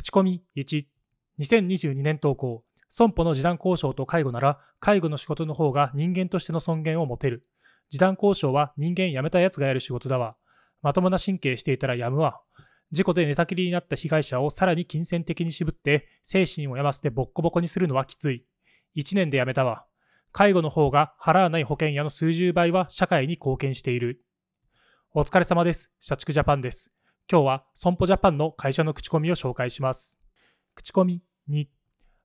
口コミ1、2022年投稿、損保の示談交渉と介護なら、介護の仕事の方が人間としての尊厳を持てる。示談交渉は人間辞めたやつがやる仕事だわ。まともな神経していたらやむわ。事故で寝たきりになった被害者をさらに金銭的に渋って、精神を病ませてボッコボコにするのはきつい。1年で辞めたわ。介護の方が払わない保険屋の数十倍は社会に貢献している。お疲れ様です。社畜ジャパンです。今日は損保ジャパンの会社の口コミを紹介します。口コミ2、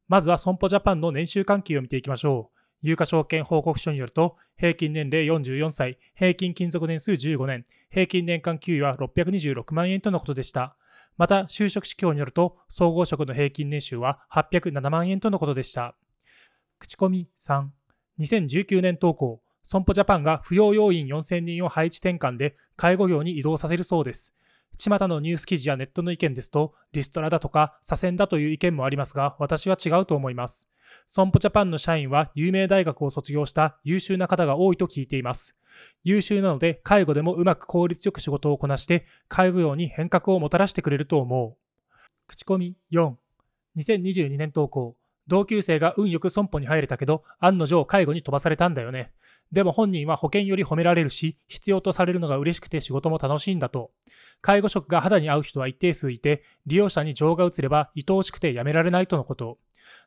まずは損保ジャパンの年収関係を見ていきましょう。有価証券報告書によると、平均年齢44歳、平均勤続年数15年、平均年間給与は626万円とのことでした。また、就職指標によると、総合職の平均年収は807万円とのことでした。口コミ3、2019年投稿、損保ジャパンが扶養要員4000人を配置転換で介護業に移動させるそうです。巷のニュース記事やネットの意見ですと、リストラだとか左遷だという意見もありますが、私は違うと思います。損保ジャパンの社員は有名大学を卒業した優秀な方が多いと聞いています。優秀なので、介護でもうまく効率よく仕事をこなして、介護用に変革をもたらしてくれると思う。口コミ4、2022年投稿。同級生が運よく損保に入れたけど、案の定介護に飛ばされたんだよね。でも本人は保険より褒められるし、必要とされるのが嬉しくて仕事も楽しいんだと。介護職が肌に合う人は一定数いて、利用者に情が移れば愛おしくてやめられないとのこと。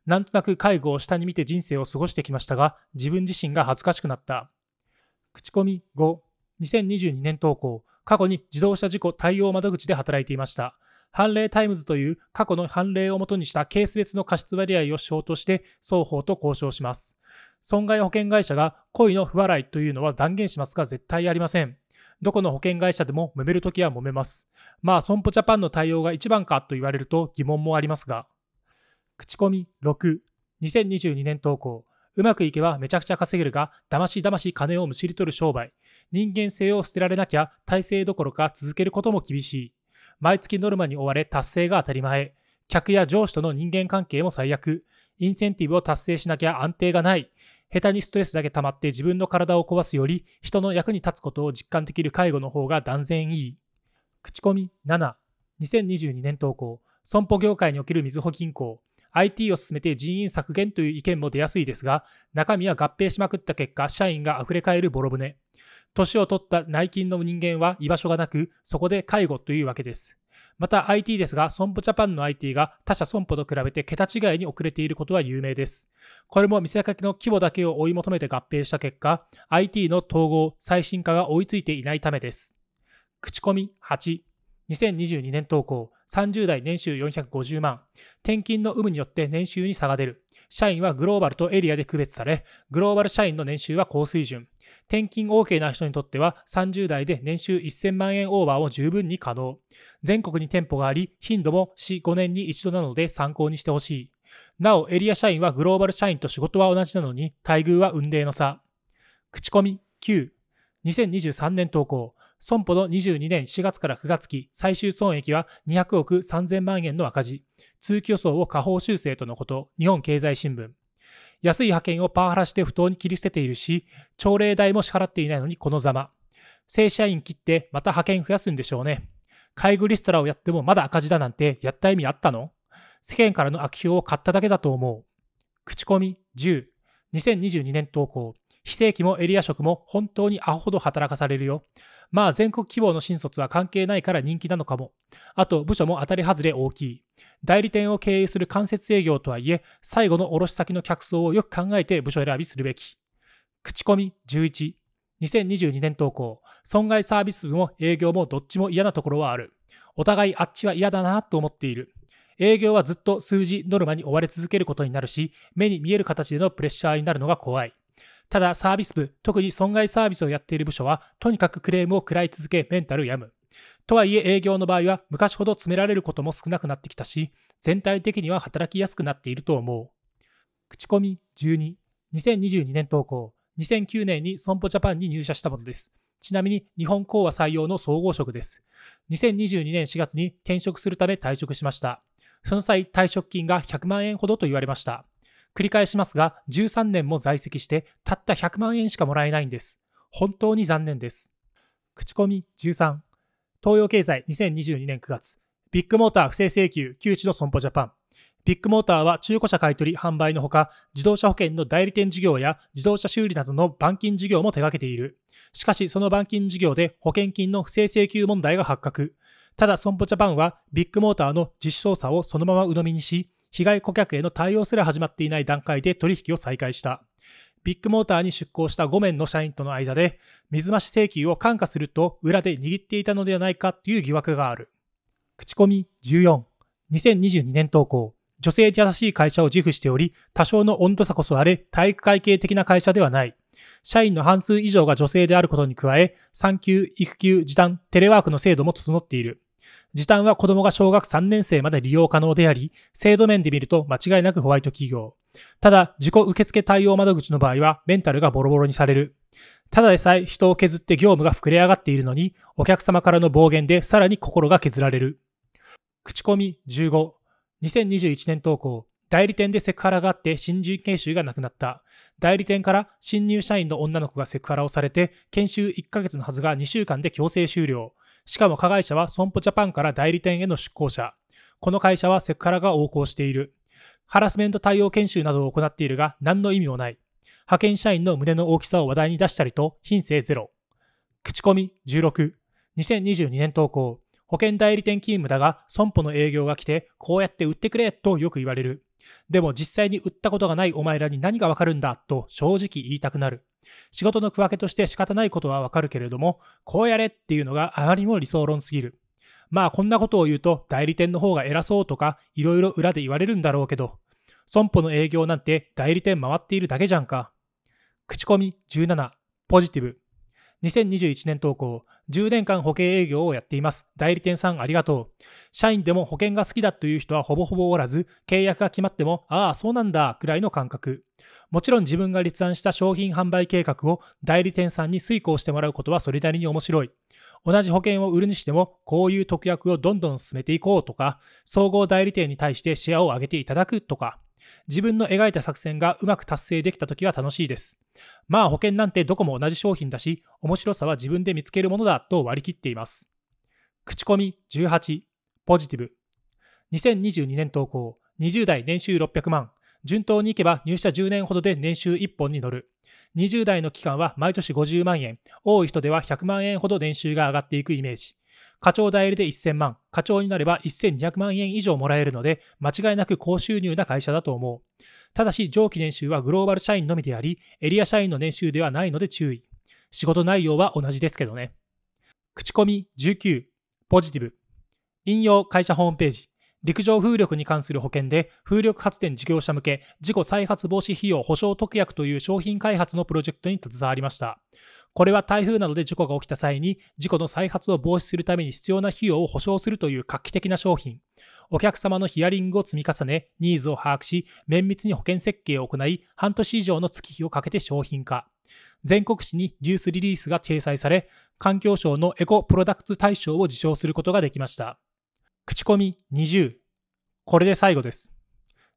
なんとなく介護を下に見て人生を過ごしてきましたが、自分自身が恥ずかしくなった。口コミ5、2022年投稿、過去に自動車事故対応窓口で働いていました。判例タイムズという過去の判例をもとにしたケース別の過失割合を手法として双方と交渉します。損害保険会社が故意の不払いというのは断言しますが絶対ありません。どこの保険会社でも揉めるときは揉めます。まあ、損保ジャパンの対応が一番かと言われると疑問もありますが。口コミ6、2022年投稿。うまくいけばめちゃくちゃ稼げるが、だましだまし金をむしり取る商売。人間性を捨てられなきゃ、体制どころか続けることも厳しい。毎月ノルマに追われ達成が当たり前、客や上司との人間関係も最悪、インセンティブを達成しなきゃ安定がない、下手にストレスだけ溜まって自分の体を壊すより、人の役に立つことを実感できる介護の方が断然いい。口コミ7、2022年投稿、損保業界におけるみずほ銀行、IT を進めて人員削減という意見も出やすいですが、中身は合併しまくった結果、社員があふれかえるボロ船。年を取った内勤の人間は居場所がなく、そこで介護というわけです。また IT ですが、損保ジャパンの IT が他社損保と比べて桁違いに遅れていることは有名です。これも見せかけの規模だけを追い求めて合併した結果、IT の統合、最新化が追いついていないためです。口コミ8、2022年投稿、30代年収450万、転勤の有無によって年収に差が出る。社員はグローバルとエリアで区別され、グローバル社員の年収は高水準、転勤 OK な人にとっては30代で年収1000万円オーバーを十分に可能。全国に店舗があり、頻度も4、5年に一度なので参考にしてほしい。なお、エリア社員はグローバル社員と仕事は同じなのに、待遇は運命の差。口コミ9。2023年投稿。損保の22年4月から9月期、最終損益は200億3000万円の赤字。通期予想を下方修正とのこと。日本経済新聞。安い派遣をパワハラして不当に切り捨てているし、朝礼代も支払っていないのにこのざま。正社員切ってまた派遣増やすんでしょうね。介護リストラをやってもまだ赤字だなんてやった意味あったの世間からの悪評を買っただけだと思う。口コミ10、2022年投稿。非正規もエリア職も本当にアホほど働かされるよ。まあ全国規模の新卒は関係ないから人気なのかも。あと部署も当たり外れ大きい。代理店を経営する間接営業とはいえ、最後の卸先の客層をよく考えて部署選びするべき。口コミ11。2022年投稿。損害サービスも営業もどっちも嫌なところはある。お互いあっちは嫌だなと思っている。営業はずっと数字、ノルマに追われ続けることになるし、目に見える形でのプレッシャーになるのが怖い。ただサービス部、特に損害サービスをやっている部署は、とにかくクレームを食らい続け、メンタル病む。とはいえ営業の場合は昔ほど詰められることも少なくなってきたし、全体的には働きやすくなっていると思う。口コミ12、2022年投稿、2009年に損保ジャパンに入社したものです。ちなみに日本講和採用の総合職です。2022年4月に転職するため退職しました。その際、退職金が100万円ほどと言われました。繰り返しますが、13年も在籍して、たった100万円しかもらえないんです。本当に残念です。口コミ13、東洋経済2022年9月、ビッグモーター不正請求、窮地の損保ジャパン。ビッグモーターは中古車買取、販売のほか、自動車保険の代理店事業や自動車修理などの板金事業も手掛けている。しかし、その板金事業で保険金の不正請求問題が発覚。ただ、損保ジャパンはビッグモーターの実施捜査をそのまま鵜呑みにし、被害顧客への対応すら始まっていない段階で取引を再開した。ビッグモーターに出向した5名の社員との間で、水増し請求を感化すると裏で握っていたのではないかという疑惑がある。口コミ14、2022年投稿。女性に優しい会社を自負しており、多少の温度差こそあれ、体育会系的な会社ではない。社員の半数以上が女性であることに加え、産休、育休、時短、テレワークの制度も整っている。時短は子供が小学3年生まで利用可能であり、制度面で見ると間違いなくホワイト企業。ただ、自己受付対応窓口の場合はメンタルがボロボロにされる。ただでさえ人を削って業務が膨れ上がっているのに、お客様からの暴言でさらに心が削られる。口コミ15。2021年投稿。代理店でセクハラがあって新人研修がなくなった。代理店から新入社員の女の子がセクハラをされて、研修1ヶ月のはずが2週間で強制終了。しかも加害者は損保ジャパンから代理店への出向者。この会社はセクハラが横行している。ハラスメント対応研修などを行っているが、何の意味もない。派遣社員の胸の大きさを話題に出したりと、品性ゼロ。口コミ16。2022年投稿。保険代理店勤務だが、損保の営業が来て、こうやって売ってくれとよく言われる。でも実際に売ったことがないお前らに何がわかるんだと正直言いたくなる。仕事の区分けとして仕方ないことはわかるけれども、こうやれっていうのがあまりにも理想論すぎる。まあこんなことを言うと代理店の方が偉そうとかいろいろ裏で言われるんだろうけど、損保の営業なんて代理店回っているだけじゃんか。口コミ17、ポジティブ。2021年投稿、10年間保険営業をやっています。代理店さんありがとう。社員でも保険が好きだという人はほぼほぼおらず、契約が決まっても、ああ、そうなんだ、くらいの感覚。もちろん自分が立案した商品販売計画を代理店さんに遂行してもらうことはそれなりに面白い。同じ保険を売るにしても、こういう特約をどんどん進めていこうとか、総合代理店に対してシェアを上げていただくとか、自分の描いた作戦がうまく達成できた時は楽しいです。まあ保険なんてどこも同じ商品だし、面白さは自分で見つけるものだと割り切っています。口コミ18、ポジティブ。2022年投稿、20代年収600万。順当にいけば入社10年ほどで年収1本に乗る。20代の期間は毎年50万円、多い人では100万円ほど年収が上がっていくイメージ。課長代理で1000万、課長になれば1200万円以上もらえるので、間違いなく高収入な会社だと思う。ただし、上記年収はグローバル社員のみであり、エリア社員の年収ではないので注意。仕事内容は同じですけどね。口コミ19、ポジティブ。引用会社ホームページ。陸上風力に関する保険で風力発電事業者向け事故再発防止費用保証特約という商品開発のプロジェクトに携わりましたこれは台風などで事故が起きた際に、事故の再発を防止するために必要な費用を保証するという画期的な商品。お客様のヒアリングを積み重ね、ニーズを把握し、綿密に保険設計を行い、半年以上の月日をかけて商品化。全国紙にニュースリリースが掲載され、環境省のエコプロダクツ大賞を受賞することができました。口コミ20。これで最後です。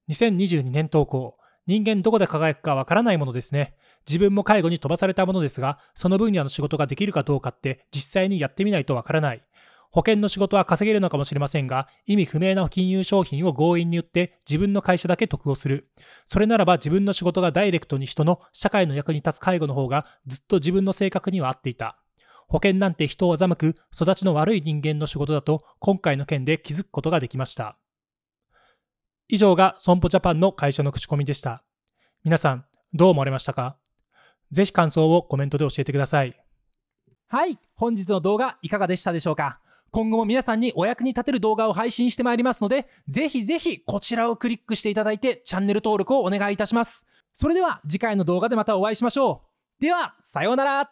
2022年投稿。人間どこで輝くかわからないものですね。自分も介護に飛ばされたものですが、その分野の仕事ができるかどうかって実際にやってみないとわからない。保険の仕事は稼げるのかもしれませんが、意味不明な金融商品を強引に売って自分の会社だけ得をする。それならば自分の仕事がダイレクトに人の社会の役に立つ介護の方がずっと自分の性格には合っていた。保険なんて人を欺く育ちの悪い人間の仕事だと今回の件で気づくことができました。以上が損保ジャパンの会社の口コミでした。皆さん、どう思われましたかぜひ感想をコメントで教えてください。はい、本日の動画いかがでしたでしょうか今後も皆さんにお役に立てる動画を配信してまいりますので、ぜひぜひこちらをクリックしていただいてチャンネル登録をお願いいたします。それでは次回の動画でまたお会いしましょう。では、さようなら